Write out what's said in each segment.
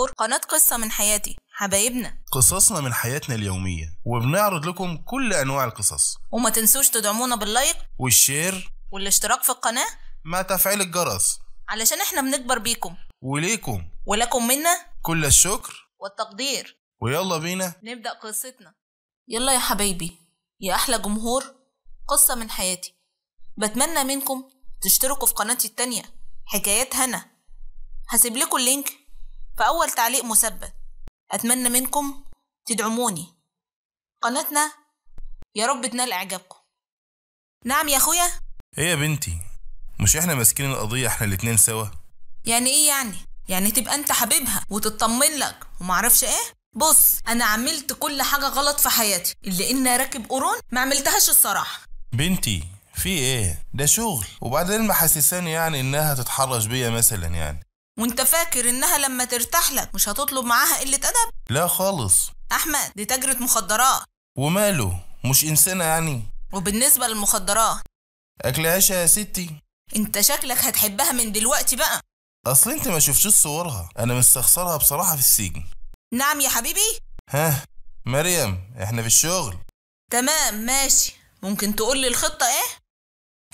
جمهور قناة قصة من حياتي حبايبنا قصصنا من حياتنا اليومية وبنعرض لكم كل أنواع القصص وما تنسوش تدعمونا باللايك والشير والاشتراك في القناة مع تفعيل الجرس علشان احنا بنكبر بيكم وليكم ولكم منا كل الشكر والتقدير ويلا بينا نبدأ قصتنا يلا يا حبايبي يا أحلى جمهور قصة من حياتي بتمنى منكم تشتركوا في قناتي التانية حكايات هنا هسيب لكم اللينك فأول تعليق مثبت أتمنى منكم تدعموني قناتنا يا رب تنال إعجابكم نعم يا أخويا إيه يا بنتي مش إحنا ماسكين القضية إحنا الاتنين سوا يعني إيه يعني؟ يعني تبقى أنت حبيبها وتطمن لك ومعرفش إيه؟ بص أنا عملت كل حاجة غلط في حياتي اللي إني راكب قرون ما عملتهاش الصراحة بنتي في ايه ده شغل وبعدين محسساني يعني انها تتحرش بيا مثلا يعني وانت فاكر انها لما ترتاح لك مش هتطلب معاها قلة ادب لا خالص احمد دي تاجرة مخدرات وماله مش انسانة يعني وبالنسبة للمخدرات اكل عشا يا ستي انت شكلك هتحبها من دلوقتي بقى اصل انت ما شفتش صورها انا مستخسرها بصراحة في السجن نعم يا حبيبي ها مريم احنا في الشغل تمام ماشي ممكن تقول لي الخطة ايه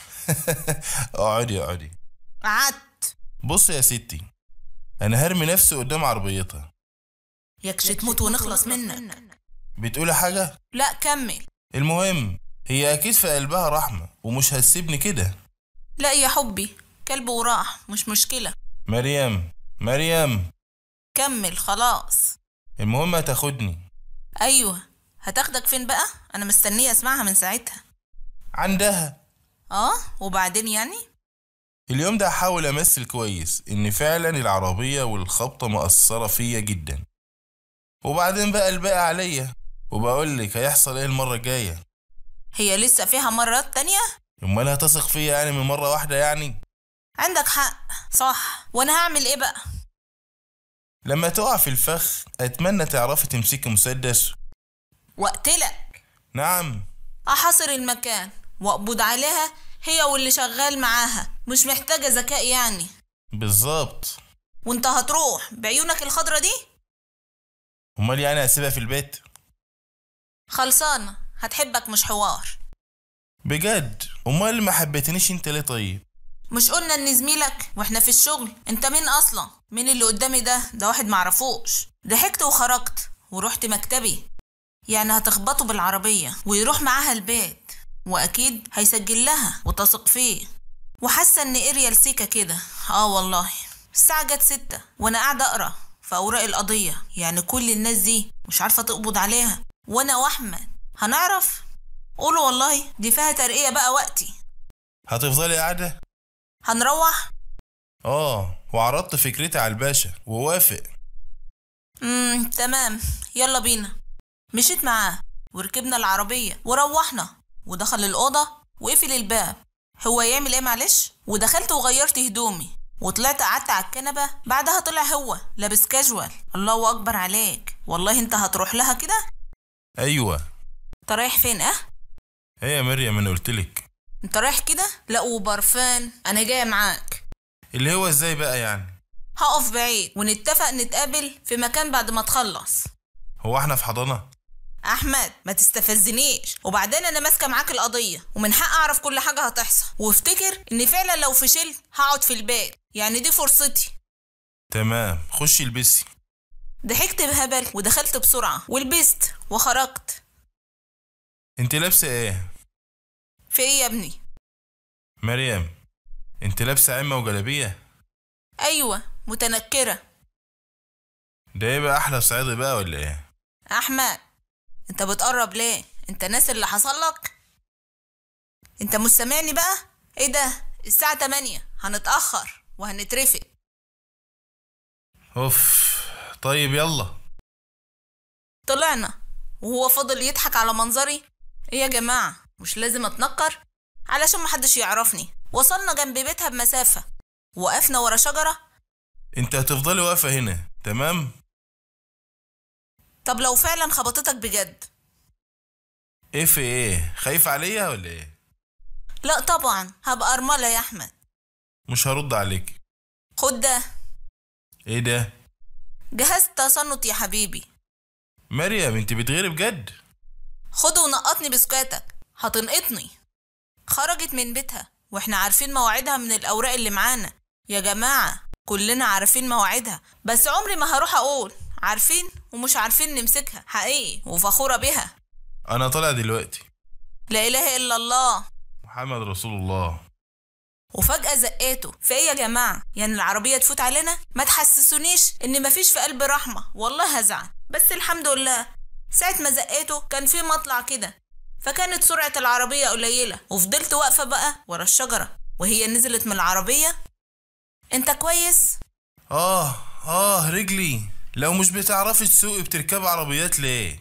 اقعدي اقعدي قعدت بص يا ستي انا هرمي نفسي قدام عربيتها يكش تموت ونخلص منك بتقولي حاجه لا كمل المهم هي اكيد في قلبها رحمه ومش هتسيبني كده لا يا حبي كلب وراح مش مشكله مريم مريم كمل خلاص المهم هتاخدني ايوه هتاخدك فين بقى انا مستنيه اسمعها من ساعتها عندها اه وبعدين يعني اليوم ده هحاول امثل كويس ان فعلا العربية والخبطة مأثرة فيا جدا وبعدين بقى الباقي عليا وبقولك هيحصل ايه المرة الجاية هي لسه فيها مرات تانية؟ امال هتثق فيا يعني من مرة واحدة يعني؟ عندك حق صح وانا هعمل ايه بقى؟ لما تقع في الفخ اتمنى تعرفي تمسكي مسدس واقتلك نعم احاصر المكان واقبض عليها هي واللي شغال معاها مش محتاجة ذكاء يعني بالظبط وانت هتروح بعيونك الخضرة دي امال يعني هسيبها في البيت خلصانة هتحبك مش حوار بجد امال ما حبيتنيش انت ليه طيب مش قلنا ان زميلك واحنا في الشغل انت مين اصلا مين اللي قدامي ده ده واحد معرفوش ضحكت وخرجت ورحت مكتبي يعني هتخبطه بالعربية ويروح معاها البيت واكيد هيسجل لها وتثق فيه وحاسه ان اريال سيكا كده اه والله الساعه جت ستة وانا قاعده اقرا في اوراق القضيه يعني كل الناس دي مش عارفه تقبض عليها وانا واحمد هنعرف قولوا والله دي فيها ترقيه بقى وقتي هتفضلي قاعده هنروح اه وعرضت فكرتي على الباشا ووافق امم تمام يلا بينا مشيت معاه وركبنا العربيه وروحنا ودخل الأوضة وقفل الباب هو يعمل ايه معلش ودخلت وغيرت هدومي وطلعت قعدت على الكنبة بعدها طلع هو لابس كاجوال الله أكبر عليك والله أنت هتروح لها كده أيوة أنت رايح فين أه؟ إيه يا مريم أنا قلتلك أنت رايح كده؟ لا وبرفان أنا جاية معاك اللي هو إزاي بقى يعني؟ هقف بعيد ونتفق نتقابل في مكان بعد ما تخلص هو احنا في حضانة؟ احمد ما تستفزنيش وبعدين انا ماسكه معاك القضيه ومن حق اعرف كل حاجه هتحصل وافتكر ان فعلا لو فشلت هقعد في البيت يعني دي فرصتي تمام خشي البسي ضحكت بهبل ودخلت بسرعه ولبست وخرجت انت لابسه ايه في ايه يا ابني مريم انت لابسه عمه وجلابيه ايوه متنكره ده يبقى احلى صعيدي بقى ولا ايه احمد انت بتقرب ليه انت ناسي اللي حصل لك انت مش سامعني بقى ايه ده الساعة 8 هنتأخر وهنترفق اوف طيب يلا طلعنا وهو فضل يضحك على منظري ايه يا جماعة مش لازم اتنكر علشان محدش يعرفني وصلنا جنب بيتها بمسافة وقفنا ورا شجرة انت هتفضلي واقفة هنا تمام طب لو فعلا خبطتك بجد ايه في ايه خايف عليا ولا ايه لا طبعا هبقى ارمله يا احمد مش هرد عليك خد ده ايه ده جهاز تصنت يا حبيبي مريم انت بتغيري بجد خده ونقطني بسكاتك هتنقطني خرجت من بيتها واحنا عارفين مواعيدها من الاوراق اللي معانا يا جماعه كلنا عارفين مواعيدها بس عمري ما هروح اقول عارفين ومش عارفين نمسكها حقيقي وفخورة بها أنا طالع دلوقتي لا إله إلا الله محمد رسول الله وفجأة زقيته في ايه يا جماعة يعني العربية تفوت علينا ما تحسسونيش ان مفيش في قلبي رحمة والله هزعل بس الحمد لله ساعة ما زقيته كان في مطلع كده فكانت سرعة العربية قليلة وفضلت واقفة بقى ورا الشجرة وهي نزلت من العربية انت كويس اه اه رجلي لو مش بتعرفي تسوقي بتركبي عربيات ليه؟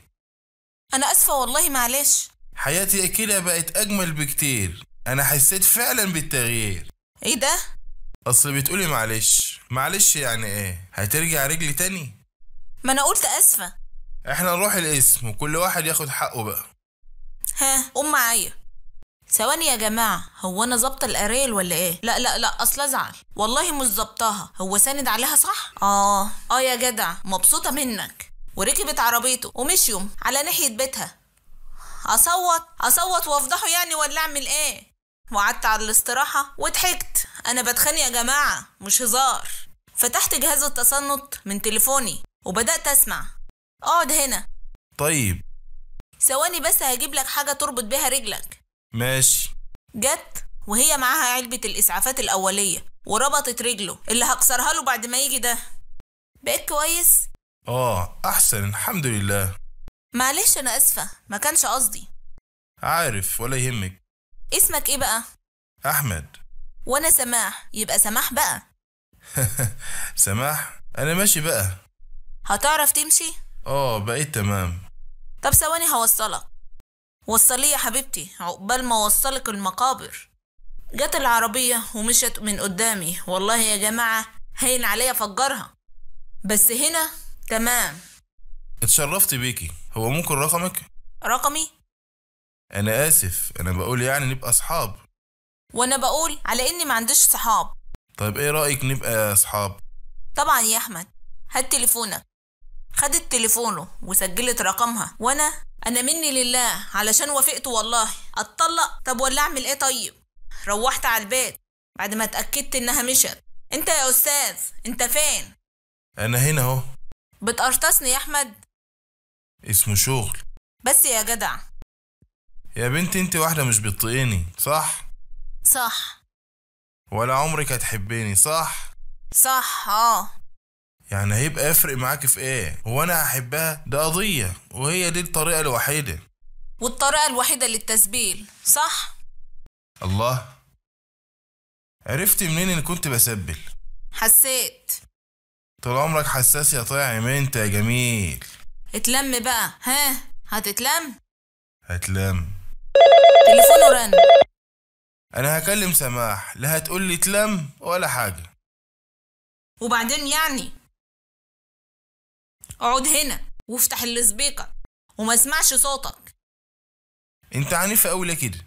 أنا آسفة والله معلش حياتي كده بقت أجمل بكتير أنا حسيت فعلا بالتغيير إيه ده؟ أصل بتقولي معلش معلش يعني إيه؟ هترجع رجلي تاني؟ ما أنا قلت آسفة إحنا نروح الاسم وكل واحد ياخد حقه بقى ها قوم معايا ثواني يا جماعه هو انا ظابطه القرايل ولا ايه لا لا لا اصل ازعل والله مش ظابطاها هو ساند عليها صح اه اه يا جدع مبسوطه منك وركبت عربيته ومشيوا على ناحيه بيتها اصوت اصوت وافضحه يعني ولا اعمل ايه وقعدت على الاستراحه وضحكت انا بتخانق يا جماعه مش هزار فتحت جهاز التصنت من تليفوني وبدات اسمع اقعد هنا طيب ثواني بس هجيب لك حاجه تربط بيها رجلك ماشي جت وهي معاها علبة الإسعافات الأولية وربطت رجله اللي هكسرها له بعد ما يجي ده بقيت كويس؟ آه أحسن الحمد لله معلش أنا آسفة ما كانش قصدي عارف ولا يهمك اسمك إيه بقى؟ أحمد وأنا سماح يبقى سماح بقى سماح أنا ماشي بقى هتعرف تمشي؟ آه بقيت تمام طب ثواني هوصلك وصلي يا حبيبتي عقبال ما وصلك المقابر جت العربية ومشت من قدامي والله يا جماعة هين عليا فجرها بس هنا تمام اتشرفت بيكي هو ممكن رقمك؟ رقمي؟ أنا آسف أنا بقول يعني نبقى أصحاب وأنا بقول على إني ما عنديش صحاب طيب إيه رأيك نبقى أصحاب؟ طبعا يا أحمد هات تليفونك خدت تليفونه وسجلت رقمها وانا انا مني لله علشان وافقت والله اتطلق طب ولا اعمل ايه طيب روحت على البيت بعد ما اتاكدت انها مشت انت يا استاذ انت فين انا هنا اهو بتقرطسني يا احمد اسمه شغل بس يا جدع يا بنتي انت واحده مش بتطقيني صح صح ولا عمرك هتحبيني صح صح اه يعني هيبقى يفرق معاك في ايه هو انا هحبها ده قضيه وهي دي الطريقه الوحيده والطريقه الوحيده للتسبيل صح الله عرفت منين ان كنت بسبل حسيت طول عمرك حساس يا طيع انت يا جميل اتلم بقى ها هتتلم هتلم تليفونه رن انا هكلم سماح لا هتقول لي اتلم ولا حاجه وبعدين يعني اقعد هنا وافتح السبيكر وما اسمعش صوتك انت عنيف قوي ليه كده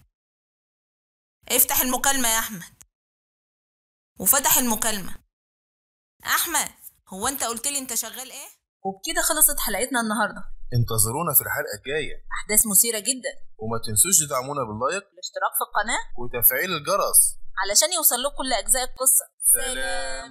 افتح المكالمة يا احمد وفتح المكالمة احمد هو انت قلت لي انت شغال ايه وبكده خلصت حلقتنا النهارده انتظرونا في الحلقه الجايه احداث مثيره جدا وما تنسوش تدعمونا باللايك والاشتراك في القناه وتفعيل الجرس علشان يوصل لكم كل اجزاء القصه سلام